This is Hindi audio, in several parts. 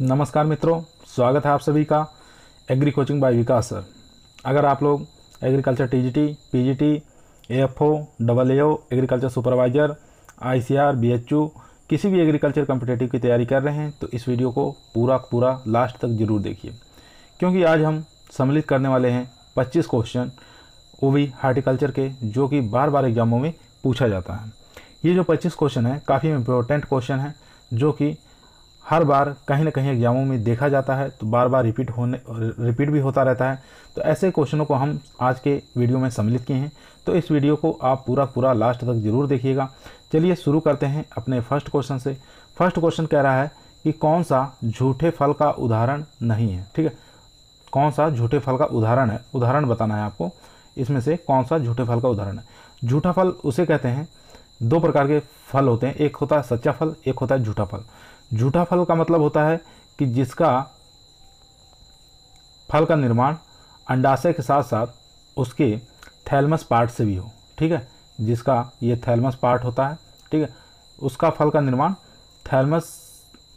नमस्कार मित्रों स्वागत है आप सभी का agri coaching by Vikas sir अगर आप लोग agriculture T T G G P T F O double O agriculture supervisor I C R B H U किसी भी एग्रीकल्चर कम्पिटेटिव की तैयारी कर रहे हैं तो इस वीडियो को पूरा पूरा लास्ट तक जरूर देखिए क्योंकि आज हम सम्मिलित करने वाले हैं पच्चीस क्वेश्चन ओ हार्टिकल्चर के जो कि बार बार एग्जामों में पूछा जाता है ये जो पच्चीस क्वेश्चन है काफ़ी इम्पोर्टेंट क्वेश्चन है जो कि हर बार कहीं ना कहीं एग्जामों में देखा जाता है तो बार बार रिपीट होने रिपीट भी होता रहता है तो ऐसे क्वेश्चनों को हम आज के वीडियो में सम्मिलित किए हैं तो इस वीडियो को आप पूरा पूरा लास्ट तक ज़रूर देखिएगा चलिए शुरू करते हैं अपने फर्स्ट क्वेश्चन से फर्स्ट क्वेश्चन कह रहा है कि कौन सा झूठे फल का उदाहरण नहीं है ठीक है कौन सा झूठे फल का उदाहरण है उदाहरण बताना है आपको इसमें से कौन सा झूठे फल का उदाहरण है झूठा फल उसे कहते हैं दो प्रकार के फल होते हैं एक होता है सच्चा फल एक होता है झूठा फल झूठा फल का मतलब होता है कि जिसका फल का निर्माण अंडाशय के साथ साथ उसके थैलमस पार्ट से भी हो ठीक है जिसका ये थैलमस पार्ट होता है ठीक है उसका फल का निर्माण थैलमस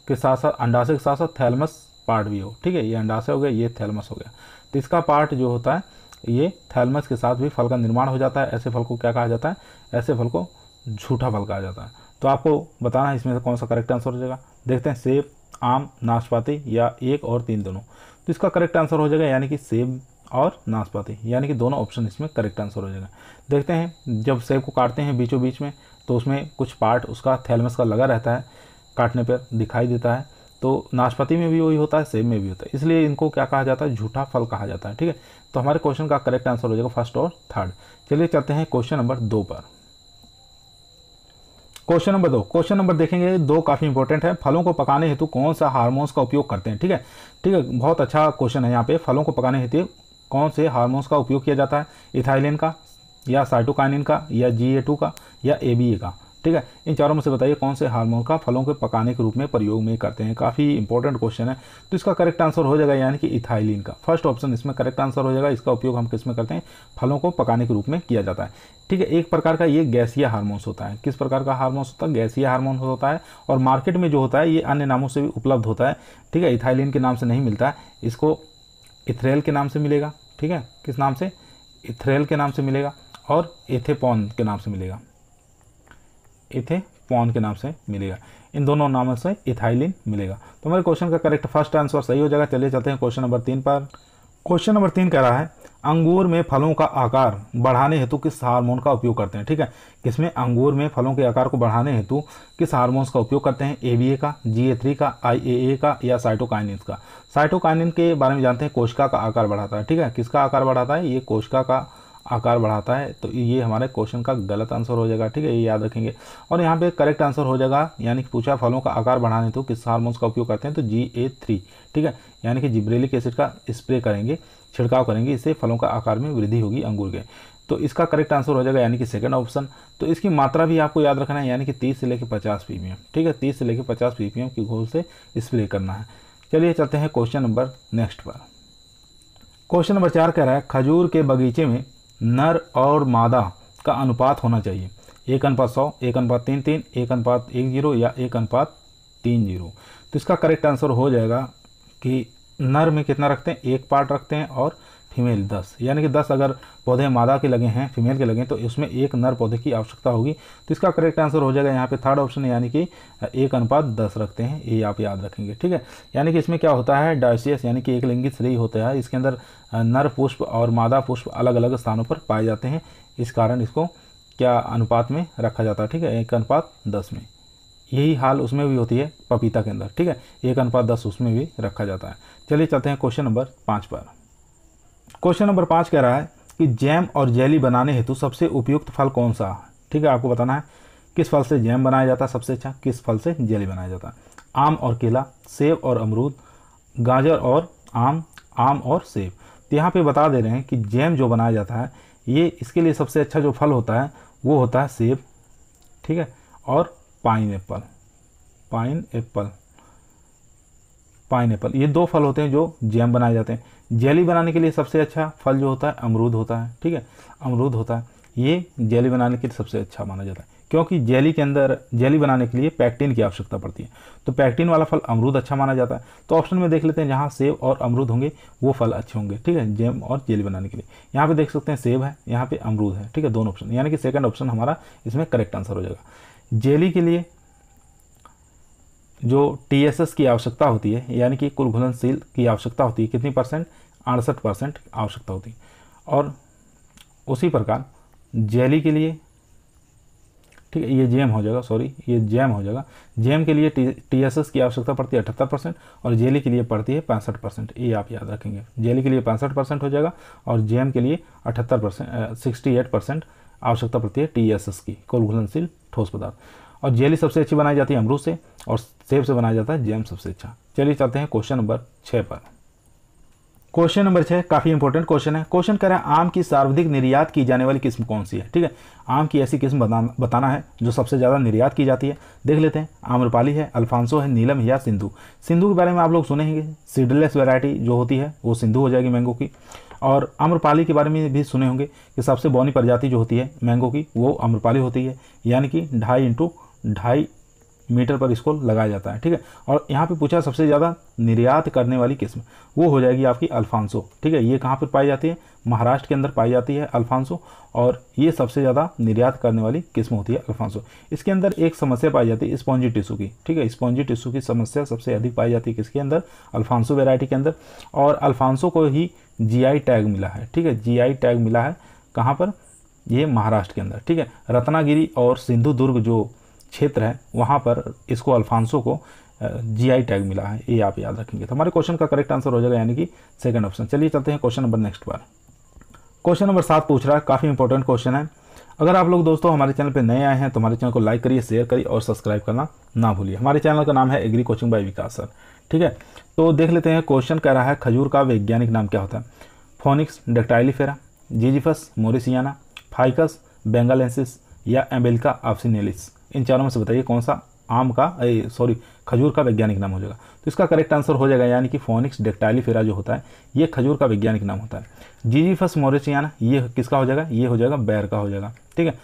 के साथ साथ अंडाशय के साथ साथ थैलमस पार्ट भी हो ठीक है ये अंडाशय हो गया ये थैलमस हो गया तो इसका पार्ट जो होता है ये थैलमस के साथ भी फल का निर्माण हो जाता है ऐसे फल को क्या कहा जाता है ऐसे फल को झूठा फल कहा जाता है तो आपको बताना है इसमें से कौन सा करेक्ट आंसर हो जाएगा देखते हैं सेब आम नाशपाती या एक और तीन दोनों तो इसका करेक्ट आंसर हो जाएगा यानी कि सेब और नाशपाती यानी कि दोनों ऑप्शन इसमें करेक्ट आंसर हो जाएगा देखते हैं जब सेब को काटते हैं बीचों बीच में तो उसमें कुछ पार्ट उसका थैलमस का लगा रहता है काटने पर दिखाई देता है तो नाशपाती में भी वही होता है सेब में भी होता है इसलिए इनको क्या कहा जाता है झूठा फल कहा जाता है ठीक है तो हमारे क्वेश्चन का करेक्ट आंसर हो जाएगा फर्स्ट और थर्ड चलिए चलते हैं क्वेश्चन नंबर दो पर क्वेश्चन नंबर दो क्वेश्चन नंबर देखेंगे दो काफ़ी इंपॉर्टेंट है फलों को पकाने हेतु कौन सा हार्मोन्स का उपयोग करते हैं ठीक है ठीक है बहुत अच्छा क्वेश्चन है यहाँ पे फलों को पकाने हेतु कौन से हार्मोन्स का उपयोग किया जाता है इथाइलिन का या साइटोकाइनिन का या जी का या ए का ठीक है इन चारों में से बताइए कौन से हार्मोन का फलों के पकाने के रूप में प्रयोग में करते हैं काफ़ी इंपॉर्टेंट क्वेश्चन है तो इसका करेक्ट आंसर हो जाएगा यानी कि इथाइलिन का फर्स्ट ऑप्शन इसमें करेक्ट आंसर हो जाएगा इसका उपयोग हम किस में करते हैं फलों को पकाने के रूप में किया जाता है ठीक है एक प्रकार का ये गैसिया हारमोन्स होता है किस प्रकार का हारमोन्स होता है गैसिया हार्मोन होता है और मार्केट में जो होता है ये अन्य नामों से भी उपलब्ध होता है ठीक है इथाइलिन के नाम से नहीं मिलता है इसको इथरेल के नाम से मिलेगा ठीक है किस नाम से इथरेल के नाम से मिलेगा और एथेपॉन के नाम से मिलेगा इथे पॉन के नाम से मिलेगा इन दोनों नामों से इथाइलिन मिलेगा तो हमारे क्वेश्चन का करेक्ट फर्स्ट आंसर सही हो जाएगा चलिए चलते हैं क्वेश्चन नंबर तीन पर क्वेश्चन नंबर तीन कह रहा है अंगूर में फलों का आकार बढ़ाने हेतु किस हार्मोन का उपयोग करते हैं ठीक है किसमें अंगूर में फलों के आकार को बढ़ाने हेतु किस हार्मोन्स का उपयोग करते हैं ए का जी थ्री का आई का या साइटोकाइनिन का साइटोकाइनिन के बारे में जानते हैं कोशिका का आकार बढ़ाता है ठीक है किसका आकार बढ़ाता है ये कोशिका का आकार बढ़ाता है तो ये हमारे क्वेश्चन का गलत आंसर हो जाएगा ठीक है ये याद रखेंगे और यहाँ पे करेक्ट आंसर हो जाएगा यानी कि पूछा फलों का आकार बढ़ाने तो किस हारमोन्स का उपयोग करते हैं तो जी ए थ्री ठीक है यानी कि जिब्रेलिक एसिड का स्प्रे करेंगे छिड़काव करेंगे इससे फलों का आकार में वृद्धि होगी अंगूर के तो इसका करेक्ट आंसर हो जाएगा यानी कि सेकंड ऑप्शन तो इसकी मात्रा भी आपको याद रखना है यानी कि 30 से लेकर 50 पीपीएम ठीक है 30 से लेकर 50 पीपीएम की घोल से स्प्रे करना है चलिए चलते हैं क्वेश्चन नंबर नेक्स्ट पर क्वेश्चन नंबर चार कह रहा है खजूर के बगीचे में नर और मादा का अनुपात होना चाहिए एक अनुपात सौ एक अनुपात तीन तीन एक अनुपात एक जीरो या एक अनुपात तीन जीरो तो इसका करेक्ट आंसर हो जाएगा कि नर में कितना रखते हैं एक पार्ट रखते हैं और फीमेल दस यानी कि दस अगर पौधे मादा के लगे हैं फीमेल के लगे तो इसमें एक नर पौधे की आवश्यकता होगी तो इसका करेक्ट आंसर हो जाएगा यहाँ पे थर्ड ऑप्शन यानी कि एक अनुपात दस रखते हैं ये आप याद रखेंगे ठीक है यानी कि इसमें क्या होता है डायसियस यानी कि एक लिंगित श्रेय होता है इसके अंदर नर पुष्प और मादा पुष्प अलग अलग स्थानों पर पाए जाते हैं इस कारण इसको क्या अनुपात में रखा जाता है ठीक है एक अनुपात दस में यही हाल उसमें भी होती है पपीता के अंदर ठीक है एक अनुपात दस उसमें भी रखा जाता है चलिए चलते हैं क्वेश्चन नंबर पाँच पर क्वेश्चन नंबर पाँच कह रहा है कि जैम और जेली बनाने हेतु सबसे उपयुक्त फल कौन सा ठीक है आपको बताना है किस फल से जैम बनाया जाता है सबसे अच्छा किस फल से जेली बनाया जाता है आम और केला सेब और अमरूद गाजर और आम आम और सेब तो यहाँ पे बता दे रहे हैं कि जैम जो बनाया जाता है ये इसके लिए सबसे अच्छा जो फल होता है वो होता है सेब ठीक है और pineapple pineapple pineapple ये दो फल होते हैं जो जैम बनाए जाते हैं जेली बनाने के लिए सबसे अच्छा फल जो होता है अमरूद होता है ठीक है अमरूद होता है ये जेली बनाने के लिए सबसे अच्छा माना जाता है क्योंकि जेली के अंदर जेली बनाने के लिए पैक्टिन की आवश्यकता पड़ती है तो पैक्टिन वाला फल अमरूद अच्छा माना जाता है तो ऑप्शन में देख लेते हैं जहाँ सेब और अमरूद होंगे वो फल अच्छे होंगे ठीक है जेम और जेली बनाने के लिए यहाँ पे देख सकते हैं सेब है यहाँ पे अमरूद है ठीक है दोनों ऑप्शन यानी कि सेकंड ऑप्शन हमारा इसमें करेक्ट आंसर हो जाएगा जेली के लिए जो टी की आवश्यकता होती है यानी कि कुल घुलनशील की आवश्यकता होती है कितनी परसेंट अड़सठ परसेंट आवश्यकता होती और उसी प्रकार जेली के लिए ठीक है ये जेम हो जाएगा सॉरी ये जैम हो जाएगा जैम के लिए टी एस एस की आवश्यकता पड़ती है अठहत्तर परसेंट और जेली के लिए पड़ती है पैंसठ परसेंट ये आप याद रखेंगे जेली के लिए पैंसठ परसेंट हो जाएगा और जैम के लिए अठहत्तर परसेंट सिक्सटी एट परसेंट आवश्यकता पड़ती है टी एस एस की कुल घुलनशील ठोस पदार्थ और जेली सबसे अच्छी बनाई जाती है अमरूद से और सेब से बनाया जाता है जैम सबसे अच्छा चलिए चलते हैं क्वेश्चन नंबर छः पर क्वेश्चन नंबर छः काफ़ी इंपॉर्टेंट क्वेश्चन है क्वेश्चन कह रहे हैं आम की सर्वाधिक निर्यात की जाने वाली किस्म कौन सी है ठीक है आम की ऐसी किस्म बताना बताना है जो सबसे ज़्यादा निर्यात की जाती है देख लेते हैं आम्रपाली है अल्फांसो है नीलम है या सिंधु सिंधु के बारे में आप लोग सुनेंगे सीडलेस वेराइटी जो होती है वो सिंधु हो जाएगी मैंगो की और आम्रपाली के बारे में भी सुने होंगे कि सबसे बौनी प्रजाति जो होती है मैंगो की वो आम्रपाली होती है यानी कि ढाई इंटू ढाई मीटर पर इसको लगाया जाता है ठीक है और यहाँ पे पूछा सबसे ज़्यादा निर्यात करने वाली किस्म वो हो जाएगी आपकी अल्फांसो ठीक है ये कहाँ पर पाई जाती है महाराष्ट्र के अंदर पाई जाती है अल्फांसो और ये सबसे ज़्यादा निर्यात करने वाली किस्म होती है अल्फांसो इसके अंदर एक समस्या पाई जाती है स्पॉन्जी टिश्यू की ठीक है स्पॉन्जी टिश्यू की समस्या सबसे अधिक पाई जाती है किसके अंदर अल्फांसो वेराइटी के अंदर और अल्फांसो को ही जी टैग मिला है ठीक है जी टैग मिला है कहाँ पर ये महाराष्ट्र के अंदर ठीक है रत्नागिरी और सिंधुदुर्ग जो क्षेत्र है वहाँ पर इसको अल्फांसो को जीआई टैग मिला है ये आप याद रखेंगे तो हमारे क्वेश्चन का करेक्ट आंसर हो जाएगा यानी कि सेकंड ऑप्शन चलिए चलते हैं क्वेश्चन नंबर नेक्स्ट पर क्वेश्चन नंबर सात पूछ रहा है काफ़ी इंपॉर्टेंट क्वेश्चन है अगर आप लोग दोस्तों हमारे चैनल पर नए आए हैं तो हमारे चैनल को लाइक करिए शेयर करिए और सब्सक्राइब करना ना भूलिए हमारे चैनल का नाम है agri coaching by Vikas sir ठीक है तो देख लेते हैं क्वेश्चन कह रहा है खजूर का वैज्ञानिक नाम क्या होता है Phoenix dactylifera Ziziphus mauritiana Ficus benghalensis या एम्बेलिका ऑप्सिनेलिस इन चारों में से बताइए कौन सा आम का सॉरी खजूर का वैज्ञानिक नाम हो जाएगा तो इसका करेक्ट आंसर हो जाएगा यानी कि फोनिक्स डेक्टाइलीफेरा जो होता है ये खजूर का वैज्ञानिक नाम होता है जीजीफस मोरेचियाना ये किसका हो जाएगा ये हो जाएगा बैर का हो जाएगा ठीक है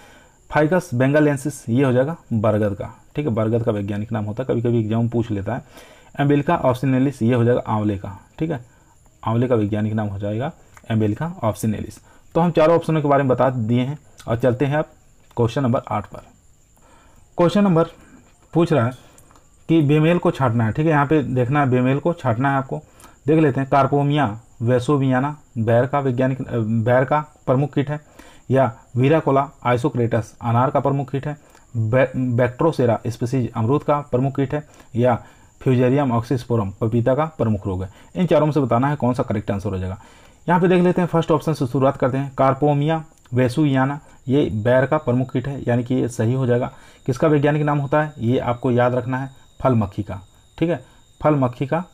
फाइकस बेंगालेंसिस ये हो जाएगा बरगद का ठीक है बरगद का वैज्ञानिक नाम होता है कभी कभी एग्जाम पूछ लेता है एम्बेलिका ऑप्सिनेलिस ये हो जाएगा आंवले का ठीक है आंवले का वैज्ञानिक नाम हो जाएगा एम्बेलिका ऑप्सिनेलिस तो हम चारों ऑप्शनों के बारे में बता दिए हैं और चलते हैं अब क्वेश्चन नंबर आठ पर क्वेश्चन नंबर पूछ रहा है कि बेमेल को छाटना है ठीक है यहाँ पे देखना है बेमेल को छाटना है आपको देख लेते हैं कार्पोमिया वैसोवियाना बैर का वैज्ञानिक बैर का प्रमुख कीट है या वीराकोला आइसोक्रेटस अनार का प्रमुख कीट है बे, बैक्ट्रोसेरा स्पेसीज अमरूद का प्रमुख कीट है या फ्यूजेरियम ऑक्सीस्पोरम पपीता का प्रमुख रोग है इन चारों में से बताना है कौन सा करेक्ट आंसर हो जाएगा यहाँ पे देख लेते हैं फर्स्ट ऑप्शन से शुरुआत करते हैं कार्पोमिया वैसुयाना ये बैर का प्रमुख कीट है यानी कि ये सही हो जाएगा किसका वैज्ञानिक नाम होता है ये आपको याद रखना है फल मक्खी का ठीक है फल मक्खी का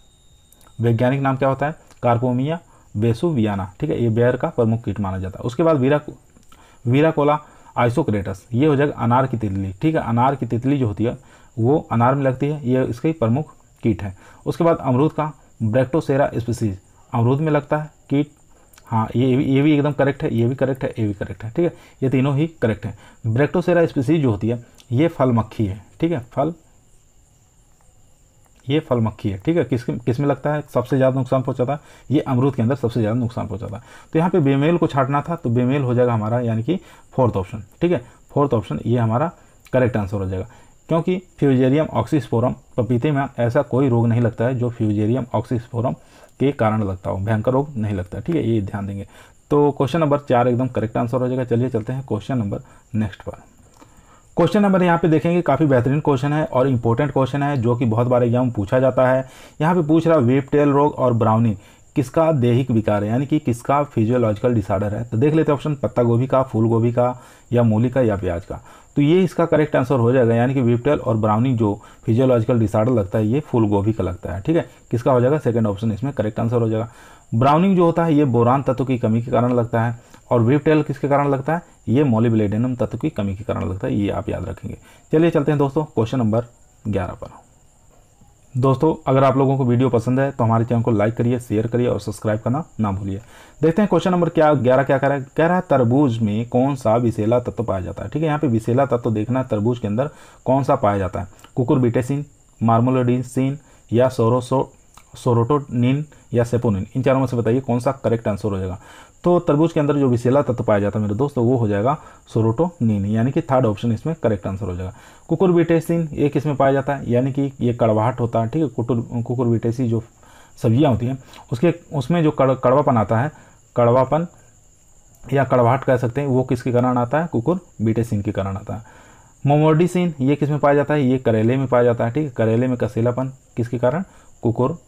वैज्ञानिक नाम क्या होता है कार्पोमिया वेसुवियाना ठीक है ये बैर का प्रमुख कीट माना जाता है उसके बाद वीरा वीराकोला आइसोक्रेटस ये हो जाएगा अनार की तितली ठीक है अनार की तितली जो होती है वो अनार में लगती है ये इसके प्रमुख कीट है उसके बाद अमरूद का ब्रैक्टोसेरा स्पीसीज अमरूद में लगता है कीट हाँ ये ये भी एकदम करेक्ट है ये भी करेक्ट है ये भी करेक्ट है ठीक है ये तीनों ही करेक्ट है ब्रेक्टोसेरा स्पीसीज जो होती है ये फल मक्खी है ठीक है फल ये फल मक्खी है ठीक है किस किस में लगता है सबसे ज़्यादा नुकसान पहुंचाता है ये अमरूद के अंदर सबसे ज़्यादा नुकसान पहुंचाता है तो यहाँ पे बेमेल को छाटना था तो बेमेल हो जाएगा हमारा यानी कि फोर्थ ऑप्शन ठीक है फोर्थ ऑप्शन ये हमारा करेक्ट आंसर हो जाएगा क्योंकि फ्यूजेरियम ऑक्सीस्पोरम पपीते में ऐसा कोई रोग नहीं लगता है जो फ्यूजेरियम ऑक्सीस्पोरम के कारण लगता हो भयंकर रोग नहीं लगता ठीक है ये ध्यान देंगे तो क्वेश्चन नंबर चार एकदम करेक्ट आंसर हो जाएगा चलिए चलते हैं क्वेश्चन नंबर नेक्स्ट पर क्वेश्चन नंबर यहाँ पे देखेंगे काफ़ी बेहतरीन क्वेश्चन है और इंपॉर्टेंट क्वेश्चन है जो कि बहुत बार एग्जाम पूछा जाता है यहाँ पे पूछ रहा वेब टेल रोग और ब्राउनी किसका देहिक विकार है यानी कि किसका फिजियोलॉजिकल डिसऑर्डर है तो देख लेते हैं ऑप्शन पत्ता गोभी का फूल गोभी का या मूली का या प्याज का तो ये इसका करेक्ट आंसर हो जाएगा यानी कि विप्टल और ब्राउनिंग जो फिजियोलॉजिकल डिसऑर्डर लगता है ये फूल गोभी का लगता है ठीक है किसका हो जाएगा सेकेंड ऑप्शन इसमें करेक्ट आंसर हो जाएगा ब्राउनिंग जो होता है ये बोरान तत्व की कमी के कारण लगता है और विपटेल किसके कारण लगता है ये मोलिब्लेडेनम तत्व की कमी के कारण लगता है ये आप याद रखेंगे चलिए चलते हैं दोस्तों क्वेश्चन नंबर ग्यारह पर दोस्तों अगर आप लोगों को वीडियो पसंद है तो हमारे चैनल को लाइक करिए शेयर करिए और सब्सक्राइब करना ना भूलिए देखते हैं क्वेश्चन नंबर क्या ग्यारह क्या कह रहा है कह रहा है तरबूज में कौन सा विशेला तत्व तो पाया जाता है ठीक है यहाँ पे विशेला तत्व तो देखना है तरबूज के अंदर कौन सा पाया जाता है कुकुरबिटेसिन मार्मोलोडिन या सोरोसो सोरोटोनिन या सेपोनिन इन चारों में से बताइए कौन सा करेक्ट आंसर हो जाएगा तो तरबूज के अंदर जो विशेला तत्व पाया जाता है मेरे दोस्तों तो वो हो जाएगा सोरोटोनिन यानी कि थर्ड ऑप्शन इसमें करेक्ट आंसर हो जाएगा कुकुरबिटेसिन ये किसमें पाया जाता है यानी कि ये कड़वाहट होता है ठीक है कुकुर कुकुरबिटेसी जो सब्जियाँ होती हैं उसके उसमें जो कड़ कड़वापन आता है कड़वापन या कड़वाहट कह सकते हैं वो किसके कारण आता है कुकुर बीटेसिन के कारण आता है मोमोडिसिन ये किस में पाया जाता है ये करेले में पाया जाता है ठीक है करेले में कसीलापन किसके कारण कुकुर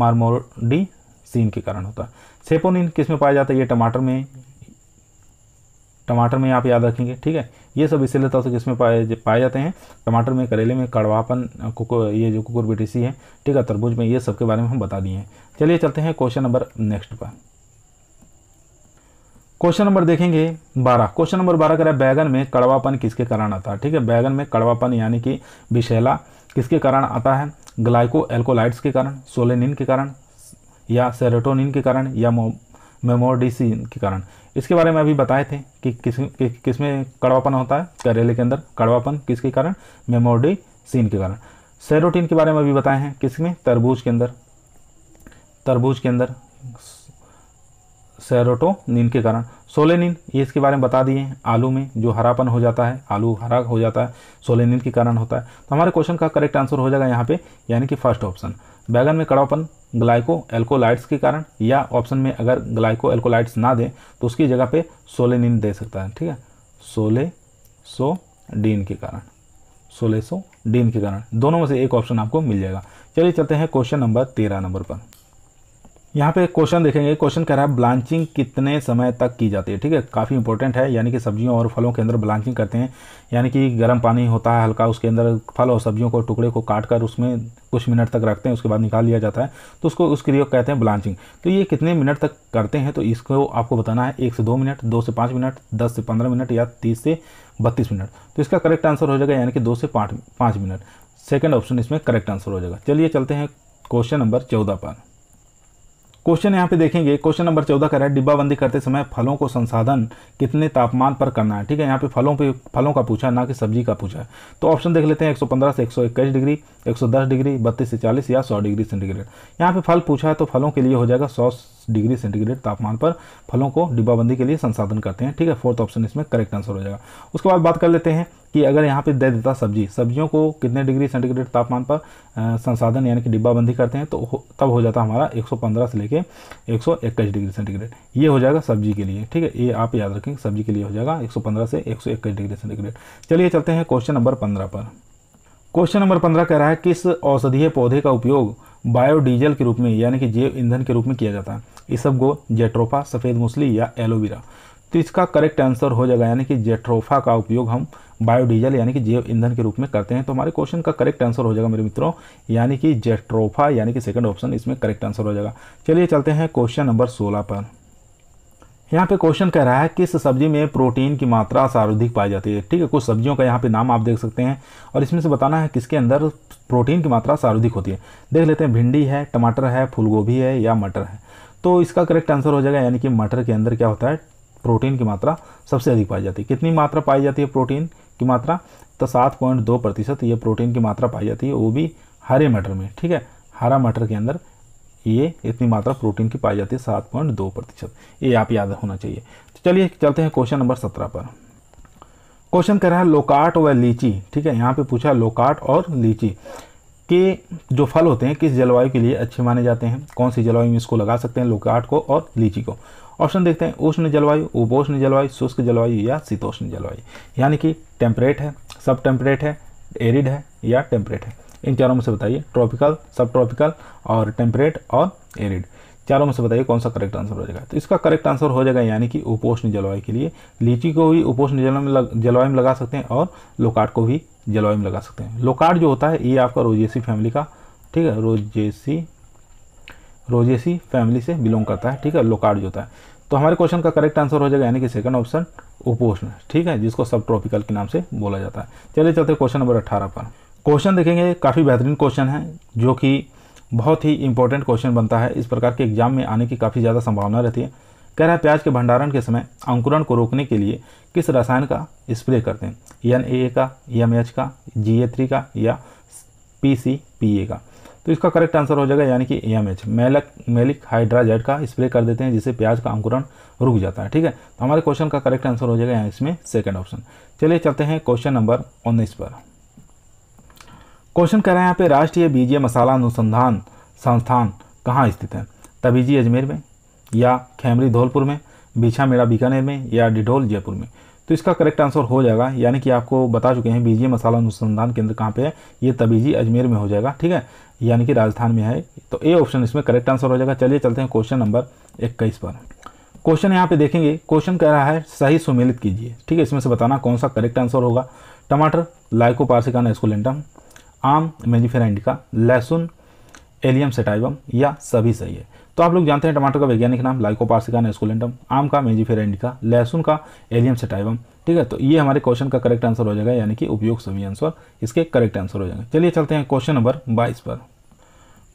मारमोडी सीन के कारण होता है सेपोनिन किस में पाया जाता है ये टमाटर में टमाटर में आप याद रखेंगे ठीक है ये सब इसलिए से किसमें पाए पाए जाते हैं टमाटर में करेले में कड़वापन कुकुर ये जो कुकुर बिटीसी है ठीक है तरबूज में ये सब के बारे में हम बता दिए हैं चलिए चलते हैं क्वेश्चन नंबर नेक्स्ट पर क्वेश्चन नंबर देखेंगे बारह क्वेश्चन नंबर बारह करें बैगन में कड़वापन किसके कारण आता है ठीक है बैगन में कड़वापन यानी कि विशैला किसके कारण आता है ग्लाइको एल्कोलाइट्स के कारण सोलेनिन के कारण या सेरोटोनिन के कारण या मेमोडिसिन के कारण इसके बारे में अभी बताए थे कि किस कि, किस में कड़वापन होता है करेले के अंदर कड़वापन किसके कारण मेमोडिसिन के कारण सेरोटिन के बारे में अभी बताए हैं किस में तरबूज के अंदर तरबूज के अंदर सेरोटोनिन के कारण सोलेनिन ये इसके बारे में बता दिए हैं आलू में जो हरापन हो जाता है आलू हरा हो जाता है सोलेनिन के कारण होता है तो हमारे क्वेश्चन का करेक्ट आंसर हो जाएगा यहाँ पे यानी कि फर्स्ट ऑप्शन बैगन में कड़ापन ग्लाइको एल्कोलाइट्स के कारण या ऑप्शन में अगर ग्लाइको एल्कोलाइट्स ना दें तो उसकी जगह पे सोलेनिन दे सकता है ठीक है सोले सो डीन के कारण सोले सो डीन के कारण दोनों में से एक ऑप्शन आपको मिल जाएगा चलिए चलते हैं क्वेश्चन नंबर तेरह नंबर पर यहाँ पे क्वेश्चन देखेंगे क्वेश्चन कह रहा है ब्लांचिंग कितने समय तक की जाती है ठीक है काफ़ी इंपॉर्टेंट है यानी कि सब्जियों और फलों के अंदर ब्लांचिंग करते हैं यानी कि गर्म पानी होता है हल्का उसके अंदर फल और सब्जियों को टुकड़े को काट कर उसमें कुछ मिनट तक रखते हैं उसके बाद निकाल लिया जाता है तो उसको उस क्रिया कहते हैं ब्लांचिंग तो ये कितने मिनट तक करते हैं तो इसको आपको बताना है एक से दो मिनट दो से पाँच मिनट दस से पंद्रह मिनट या तीस से बत्तीस मिनट तो इसका करेक्ट आंसर हो जाएगा यानी कि दो से पाँच मिनट सेकेंड ऑप्शन इसमें करेक्ट आंसर हो जाएगा चलिए चलते हैं क्वेश्चन नंबर चौदह पर क्वेश्चन यहाँ पे देखेंगे क्वेश्चन नंबर चौदह रहा है डिब्बाबंदी करते समय फलों को संसाधन कितने तापमान पर करना है ठीक है यहाँ पे फलों पे फलों का पूछा ना कि सब्जी का पूछा है तो ऑप्शन देख लेते हैं 115 से एक डिग्री 110 डिग्री 32 से 40 या 100 डिग्री सेंटीग्रेड यहाँ पे फल पूछा है तो फलों के लिए हो जाएगा सौ डिग्री सेंटीग्रेड तापमान पर फलों को डिब्बाबंदी के लिए संसाधन करते हैं ठीक है फोर्थ ऑप्शन इसमें करेक्ट आंसर हो जाएगा उसके बाद बात कर लेते हैं कि अगर यहाँ पे दे देता सब्जी सब्जियों को कितने डिग्री सेंटीग्रेड तापमान पर संसाधन यानी कि डिब्बाबंदी करते हैं तो तब हो जाता हमारा 115 से लेके एक डिग्री सेंटीग्रेड ये हो जाएगा सब्जी के लिए ठीक है ये आप याद रखें सब्जी के लिए हो जाएगा 115 से एक डिग्री सेंटीग्रेड चलिए चलते हैं क्वेश्चन नंबर पंद्रह पर क्वेश्चन नंबर पंद्रह कह रहा है किस औषधीय पौधे का उपयोग बायोडीजल के रूप में यानी कि जैव ईंधन के रूप में किया जाता है गो जेट्रोफा सफ़ेद मूसली या एलोवेरा तो इसका करेक्ट आंसर हो जाएगा यानी कि जेट्रोफा का उपयोग हम बायोडीजल यानी कि जैव ईंधन के रूप में करते हैं तो हमारे क्वेश्चन का करेक्ट आंसर हो जाएगा मेरे मित्रों यानी कि जेट्रोफा यानी कि सेकंड ऑप्शन इसमें करेक्ट आंसर हो जाएगा चलिए चलते हैं क्वेश्चन नंबर सोलह पर यहाँ पे क्वेश्चन कह रहा है किस सब्जी में प्रोटीन की मात्रा सर्वाधिक पाई जाती है ठीक है कुछ सब्जियों का यहाँ पे नाम आप देख सकते हैं और इसमें से बताना है किसके अंदर प्रोटीन की मात्रा सर्वाधिक होती है देख लेते हैं भिंडी है टमाटर है फूलगोभी है या मटर है तो इसका करेक्ट आंसर हो जाएगा यानी कि मटर के अंदर क्या होता है प्रोटीन की मात्रा सबसे अधिक पाई जाती है कितनी मात्रा पाई जाती है प्रोटीन की मात्रा तो सात पॉइंट दो प्रतिशत ये प्रोटीन की मात्रा पाई जाती है वो भी हरे मटर में ठीक है हरा मटर के अंदर ये इतनी मात्रा प्रोटीन की पाई जाती है सात पॉइंट दो प्रतिशत ये आप याद होना चाहिए तो चलिए चलते हैं क्वेश्चन नंबर सत्रह पर क्वेश्चन कह रहा है लोकाट व लीची ठीक है यहाँ पे पूछा लोकाट और लीची के जो फल होते हैं किस जलवायु के लिए अच्छे माने जाते हैं कौन सी जलवायु में इसको लगा सकते हैं लोकाट को और लीची को ऑप्शन देखते हैं उष्ण जलवायु उपोष्ण जलवायु शुष्क जलवायु या शीतोष्ण जलवायु यानी कि टेम्परेट है सब टेम्परेट है एरिड है या टेम्परेट है इन चारों में से बताइए ट्रॉपिकल सब ट्रॉपिकल और टेम्परेट और एरिड चारों में से बताइए कौन सा करेक्ट आंसर हो जाएगा तो इसका करेक्ट आंसर हो जाएगा यानी कि उपोष्ण जलवायु के लिए लीची को भी उपोष्ण जलवायु में जलवायु में लगा सकते हैं और लोकार्ड को भी जलवायु में लगा सकते हैं लोकार्ड जो होता है ये आपका रोजेसी फैमिली का ठीक है रोजेसी रोजेसी फैमिली से बिलोंग करता है ठीक है लोकार्ड होता है तो हमारे क्वेश्चन का करेक्ट आंसर हो जाएगा यानी कि सेकंड ऑप्शन उपोष्ण ठीक है जिसको सब ट्रॉपिकल के नाम से बोला जाता है चलिए चलते क्वेश्चन नंबर अट्ठारह पर क्वेश्चन देखेंगे काफ़ी बेहतरीन क्वेश्चन है जो कि बहुत ही इंपॉर्टेंट क्वेश्चन बनता है इस प्रकार के एग्जाम में आने की काफ़ी ज़्यादा संभावना रहती है कह रहा है प्याज के भंडारण के समय अंकुरण को रोकने के लिए किस रसायन का स्प्रे करते हैं एन ए का एम एच का जी ए थ्री का या पी सी पी ए का तो इसका करेक्ट आंसर हो जाएगा यानी कि A M H maleic maleic hydrazide का स्प्रे कर देते हैं जिससे प्याज का अंकुरण रुक जाता है ठीक है तो हमारे क्वेश्चन का करेक्ट आंसर हो जाएगा यहाँ इसमें सेकेंड ऑप्शन चलिए चलते हैं क्वेश्चन नंबर उन्नीस पर क्वेश्चन कह रहे हैं यहाँ पे राष्ट्रीय बीजीय मसाला अनुसंधान संस्थान कहाँ स्थित है तबीजी अजमेर में या खैमरी धौलपुर में बीछा मेड़ा बीकानेर में या डिढोल जयपुर में तो इसका करेक्ट आंसर हो जाएगा यानी कि आपको बता चुके हैं बीजीय मसाला अनुसंधान केंद्र कहाँ पे है ये तबीजी अजमेर में हो जाएगा ठीक है यानी कि राजस्थान में है तो ए ऑप्शन इसमें करेक्ट आंसर हो जाएगा चलिए चलते हैं क्वेश्चन नंबर इक्कीस पर क्वेश्चन यहाँ पे देखेंगे क्वेश्चन कह रहा है सही सुमेलित कीजिए ठीक है इसमें से बताना कौन सा करेक्ट आंसर होगा टमाटर लाइको पार्सिकाना एस्कुलेंटम आम मेजिफेरा इंडिका लहसुन एलियम सेटाइवम या सभी सही है तो आप लोग जानते हैं टमाटर का वैज्ञानिक नाम लाइकोपार्सिका नेस्कुलेंटम आम का मेजीफेरा इंडिका लहसुन का एलियम सेटाइवम ठीक है तो ये हमारे क्वेश्चन का करेक्ट आंसर हो जाएगा यानी कि उपयोग सभी आंसर इसके करेक्ट आंसर हो जाएंगे चलिए चलते हैं क्वेश्चन नंबर बाईस पर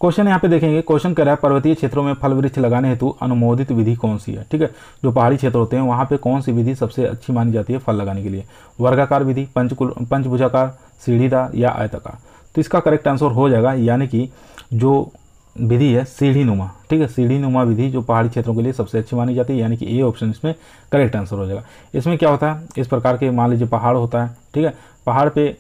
क्वेश्चन यहाँ पे देखेंगे क्वेश्चन कह रहा है पर्वतीय क्षेत्रों में फल वृक्ष लगाने हेतु अनुमोदित विधि कौन सी है ठीक है जो पहाड़ी क्षेत्र होते हैं वहाँ पे कौन सी विधि सबसे अच्छी मानी जाती है फल लगाने के लिए वर्गाकार विधि पंचकुल पंचभुजाकार सीढ़ीदार या आयताकार तो इसका करेक्ट आंसर हो जाएगा यानी कि जो विधि है सीढ़ी नुमा ठीक है सीढ़ी नुमा विधि जो पहाड़ी क्षेत्रों के लिए सबसे अच्छी मानी जाती है यानी कि ए ऑप्शन इसमें करेक्ट आंसर हो जाएगा इसमें क्या होता है इस प्रकार के मान लीजिए पहाड़ होता है ठीक है पहाड़ पे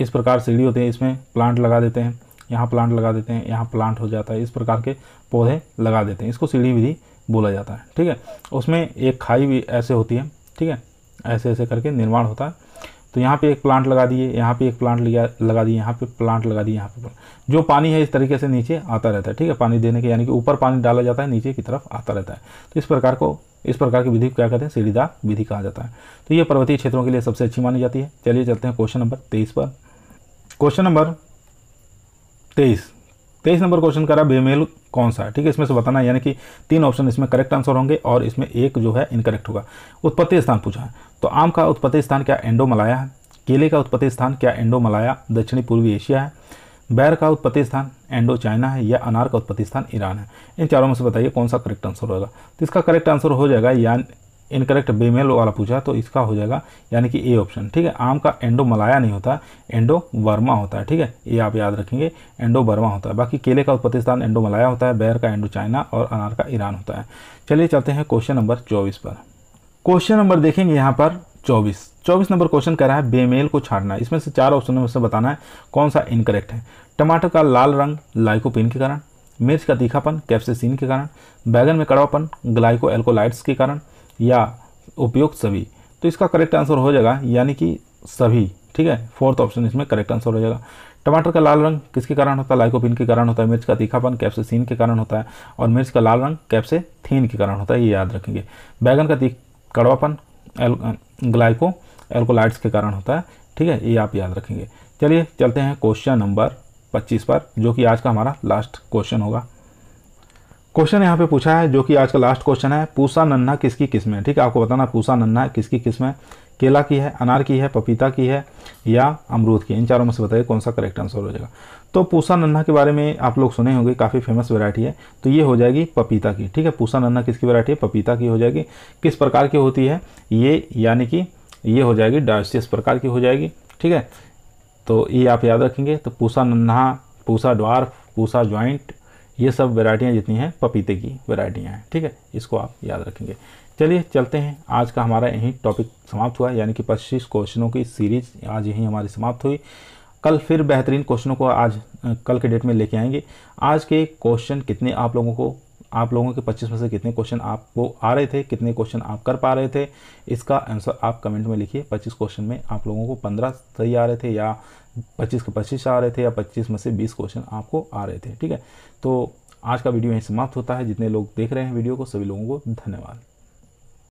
इस प्रकार सीढ़ी होती है इसमें प्लांट लगा देते हैं यहाँ प्लांट लगा देते हैं यहाँ प्लांट हो जाता है इस प्रकार के पौधे लगा देते हैं इसको सीढ़ी विधि बोला जाता है ठीक है उसमें एक खाई भी ऐसे होती है ठीक है ऐसे ऐसे करके निर्माण होता है तो यहाँ पे एक प्लांट लगा दिए यहाँ पे एक प्लांट लगा दिए यहाँ पे प्लांट लगा दिए यहाँ पे जो पानी है इस तरीके से नीचे आता रहता है ठीक है पानी देने के यानी कि ऊपर पानी डाला जाता है नीचे की तरफ आता रहता है तो इस प्रकार को इस प्रकार की विधि को क्या कहते हैं सीढ़ीदार विधि कहा जाता है तो ये पर्वतीय क्षेत्रों के लिए सबसे अच्छी मानी जाती है चलिए चलते हैं क्वेश्चन नंबर तेईस पर क्वेश्चन नंबर तेईस तेईस नंबर क्वेश्चन करा बेमेल कौन सा है ठीक है इसमें से बताना यानी कि तीन ऑप्शन इसमें करेक्ट आंसर होंगे और इसमें एक जो है इनकरेक्ट होगा उत्पत्ति स्थान पूछा है तो आम का उत्पत्ति स्थान क्या एंडो मलाया है केले का उत्पत्ति स्थान क्या एंडो मलाया दक्षिणी पूर्वी एशिया है बैर का उत्पत्ति स्थान एंडो चाइना है या अनार का उत्पत्ति स्थान ईरान है इन चारों में से बताइए कौन सा करेक्ट आंसर होगा तो इसका करेक्ट आंसर हो जाएगा यान इनकरेक्ट बेमेल वाला पूछा तो इसका हो जाएगा यानी कि ए ऑप्शन ठीक है आम का एंडो मलाया नहीं होता एंडो वर्मा होता है ठीक है ये आप याद रखेंगे एंडो वर्मा होता है बाकी केले का उत्पत्ति स्थान एंडो मलाया होता है बैर का एंडो चाइना और अनार का ईरान होता है चलिए चलते हैं क्वेश्चन नंबर चौबीस पर क्वेश्चन नंबर देखेंगे यहाँ पर चौबीस चौबीस नंबर क्वेश्चन कह रहा है बेमेल को छाटना इसमें से चार ऑप्शन में से बताना है कौन सा इनकरेक्ट है टमाटर का लाल रंग लाइकोपिन के कारण मिर्च का तीखापन कैप्सिसिन के कारण बैगन में कड़वापन ग्लाइको एल्कोलाइट्स के कारण या उपयुक्त सभी तो इसका करेक्ट आंसर हो जाएगा यानी कि सभी ठीक है फोर्थ ऑप्शन इसमें करेक्ट आंसर हो जाएगा टमाटर का लाल रंग किसके कारण होता है लाइकोपिन के कारण होता है मिर्च का तीखापन सीन के कारण होता है और मिर्च का लाल रंग थीन के कारण होता है ये याद रखेंगे बैगन का कड़वापन एल, ग्लाइको एल्कोलाइट्स के कारण होता है ठीक है ये आप याद रखेंगे चलिए चलते हैं क्वेश्चन नंबर 25 पर जो कि आज का हमारा लास्ट क्वेश्चन होगा क्वेश्चन यहाँ पे पूछा है जो कि आज का लास्ट क्वेश्चन है पूसा नन्ना किसकी किस्म है ठीक है आपको बताना पूसा नन्ना किसकी किस्म है केला की है अनार की है पपीता की है या अमरूद की इन चारों में से बताइए कौन सा करेक्ट आंसर हो जाएगा तो पूसा नन्हा के बारे में आप लोग सुने होंगे काफ़ी फेमस वेरायटी है तो ये हो जाएगी पपीता की ठीक है पूसा नन्हा किसकी वेरायटी है पपीता की हो जाएगी किस प्रकार की होती है ये यानी कि ये हो जाएगी डायोसिस प्रकार की हो जाएगी ठीक है तो ये आप याद रखेंगे तो पूसा नन्हा पूसा डॉर्फ पूसा ज्वाइंट ये सब वेराइटियाँ जितनी हैं पपीते की वेराइटियाँ हैं ठीक है इसको आप याद रखेंगे चलिए चलते हैं आज का हमारा यहीं टॉपिक समाप्त हुआ यानी कि पच्चीस क्वेश्चनों की सीरीज आज यहीं हमारी समाप्त हुई कल फिर बेहतरीन क्वेश्चनों को आज कल के डेट में लेके आएंगे आज के क्वेश्चन कितने आप लोगों को आप लोगों के 25 में से कितने क्वेश्चन आपको आ रहे थे कितने क्वेश्चन आप कर पा रहे थे इसका आंसर आप कमेंट में लिखिए 25 क्वेश्चन में आप लोगों को 15 सही आ रहे थे या पच्चीस के पच्चीस आ रहे थे या पच्चीस में से बीस क्वेश्चन आपको आ रहे थे ठीक है तो आज का वीडियो यहीं समाप्त होता है जितने लोग देख रहे हैं वीडियो को सभी लोगों को धन्यवाद